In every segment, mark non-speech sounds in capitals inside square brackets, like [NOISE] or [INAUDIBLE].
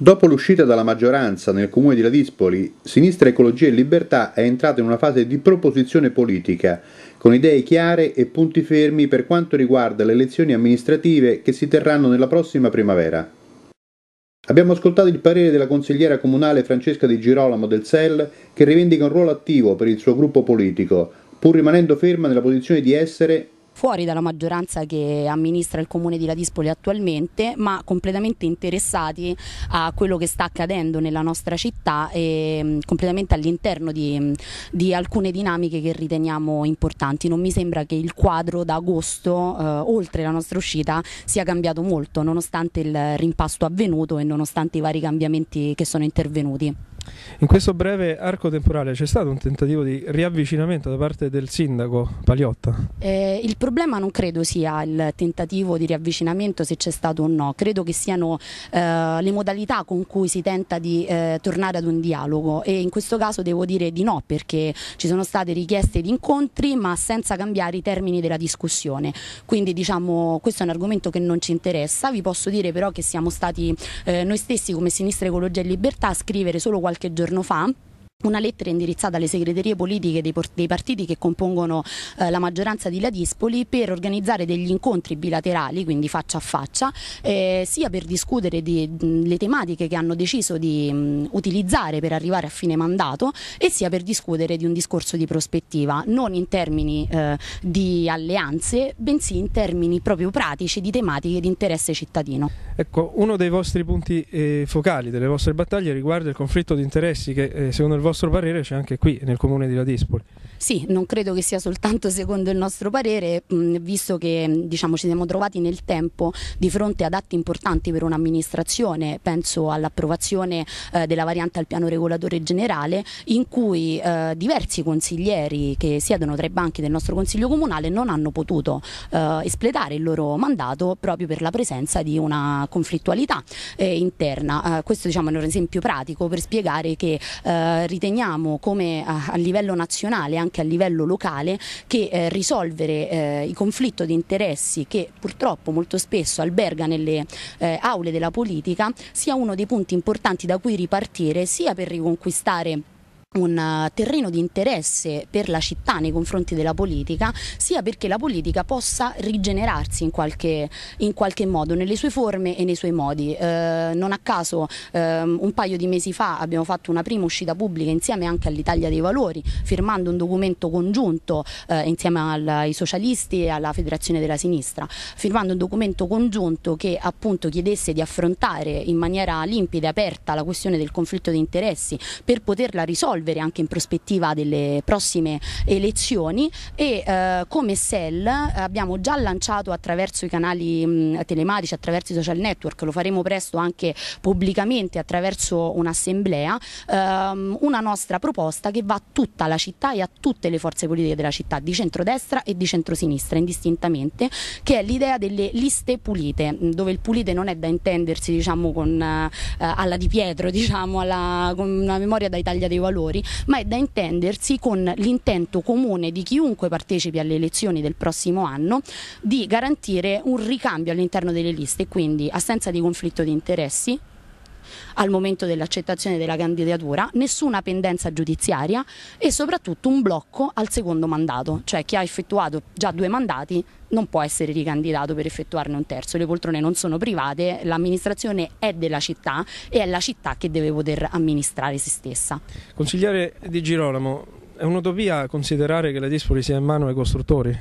Dopo l'uscita dalla maggioranza nel comune di Ladispoli, Sinistra Ecologia e Libertà è entrata in una fase di proposizione politica, con idee chiare e punti fermi per quanto riguarda le elezioni amministrative che si terranno nella prossima primavera. Abbiamo ascoltato il parere della consigliera comunale Francesca Di Girolamo del SEL, che rivendica un ruolo attivo per il suo gruppo politico, pur rimanendo ferma nella posizione di essere fuori dalla maggioranza che amministra il comune di Ladispoli attualmente, ma completamente interessati a quello che sta accadendo nella nostra città e mm, completamente all'interno di, mm, di, alcune dinamiche che riteniamo importanti. Non mi sembra che il quadro da agosto, eh, oltre la nostra uscita, sia cambiato molto, nonostante il rimpasto avvenuto e nonostante i vari cambiamenti che sono intervenuti. In questo breve arco temporale c'è stato un tentativo di riavvicinamento da parte del sindaco Paliotta? Eh, il problema non credo sia il tentativo di riavvicinamento se c'è stato o no, credo che siano eh, le modalità con cui si tenta di eh, tornare ad un dialogo e in questo caso devo dire di no perché ci sono state richieste di incontri ma senza cambiare i termini della discussione, quindi diciamo questo è un argomento che non ci interessa, vi posso dire però che siamo stati eh, noi stessi come Sinistra Ecologia e Libertà a scrivere solo qualche qualche giorno fa una lettera indirizzata alle segreterie politiche dei, dei partiti che compongono eh, la maggioranza di Ladispoli per organizzare degli incontri bilaterali, quindi faccia a faccia, eh, sia per discutere delle tematiche che hanno deciso di mh, utilizzare per arrivare a fine mandato e sia per discutere di un discorso di prospettiva, non in termini eh, di alleanze, bensì in termini proprio pratici di tematiche di interesse cittadino. Ecco, uno dei vostri punti eh, focali, delle vostre battaglie riguarda il conflitto di interessi che eh, secondo il vostro parere c'è anche qui nel comune di Ladispoli. Sì, non credo che sia soltanto [LAUGHS] secondo il nostro parere, mm, visto che mm, diciamo, ci siamo trovati nel tempo di fronte ad atti importanti per un'amministrazione, penso all'approvazione eh, della variante al piano regolatore generale, in cui eh, diversi consiglieri che siedono tra i banchi del nostro Consiglio Comunale non hanno potuto eh, espletare il loro mandato proprio per la presenza di una conflittualità eh, interna. Eh, questo diciamo, è un esempio pratico per spiegare che eh, riteniamo come a livello nazionale, anche anche a livello locale che eh, risolvere eh, il conflitto di interessi che purtroppo molto spesso alberga nelle eh, aule della politica sia uno dei punti importanti da cui ripartire sia per riconquistare un eh, terreno di interesse per la città nei confronti della politica, sia perché la politica possa rigenerarsi in qualche, in qualche modo, nelle sue forme e nei suoi modi. Eh, non a caso eh, un paio di mesi fa abbiamo fatto una prima uscita pubblica insieme anche all'Italia dei Valori, firmando un documento congiunto eh, insieme ai socialisti e alla Federazione della Sinistra, firmando un documento congiunto che appunto chiedesse di affrontare in maniera limpida e aperta la questione del conflitto di interessi per poterla risolvere evolvere anche in prospettiva delle prossime elezioni e eh, come SEL eh, abbiamo già lanciato attraverso i canali mh, mm, telematici, attraverso i social network, lo faremo presto anche pubblicamente attraverso un'assemblea, ehm, una nostra proposta che va a tutta la città e a tutte le forze politiche della città, di centrodestra e di centrosinistra indistintamente, che è l'idea delle liste pulite, mm, dove il pulite non è da intendersi diciamo, con, eh, alla Di Pietro, [LAUGHS] diciamo, alla, con una memoria da Italia dei Valori, elettori, ma è da intendersi con l'intento comune di chiunque partecipi alle elezioni del prossimo anno di garantire un ricambio all'interno delle liste, quindi assenza di conflitto di interessi, al momento dell'accettazione della candidatura, nessuna pendenza giudiziaria e soprattutto un blocco al secondo mandato, cioè chi ha effettuato già due mandati non può essere ricandidato per effettuarne un terzo, le poltrone non sono private, l'amministrazione è della città e è la città che deve poter amministrare se stessa. Consigliere Di Girolamo, è un'utopia considerare che la Dispoli sia in mano ai costruttori?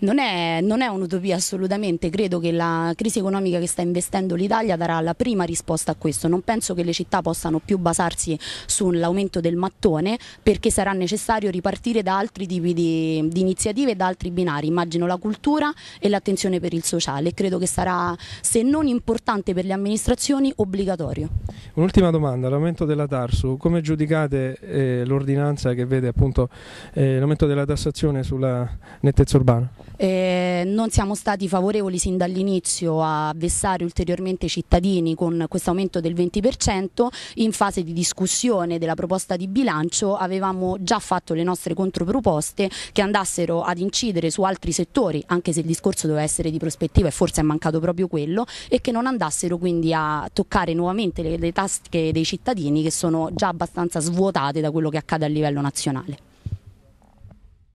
Non è, non è un'utopia assolutamente, credo che la crisi economica che sta investendo l'Italia darà la prima risposta a questo, non penso che le città possano più basarsi sull'aumento del mattone perché sarà necessario ripartire da altri tipi di, di iniziative e da altri binari, immagino la cultura e l'attenzione per il sociale, credo che sarà se non importante per le amministrazioni obbligatorio. Un'ultima domanda, l'aumento della Tarsu, come giudicate eh, l'ordinanza che vede appunto appunto, eh, l'aumento della tassazione sulla nettezza urbana. Eh, non siamo stati favorevoli sin dall'inizio a vessare ulteriormente i cittadini con questo aumento del 20%, in fase di discussione della proposta di bilancio avevamo già fatto le nostre controproposte che andassero ad incidere su altri settori, anche se il discorso doveva essere di prospettiva e forse è mancato proprio quello, e che non andassero quindi a toccare nuovamente le, le tasche dei cittadini che sono già abbastanza svuotate da quello che accade a livello nazionale.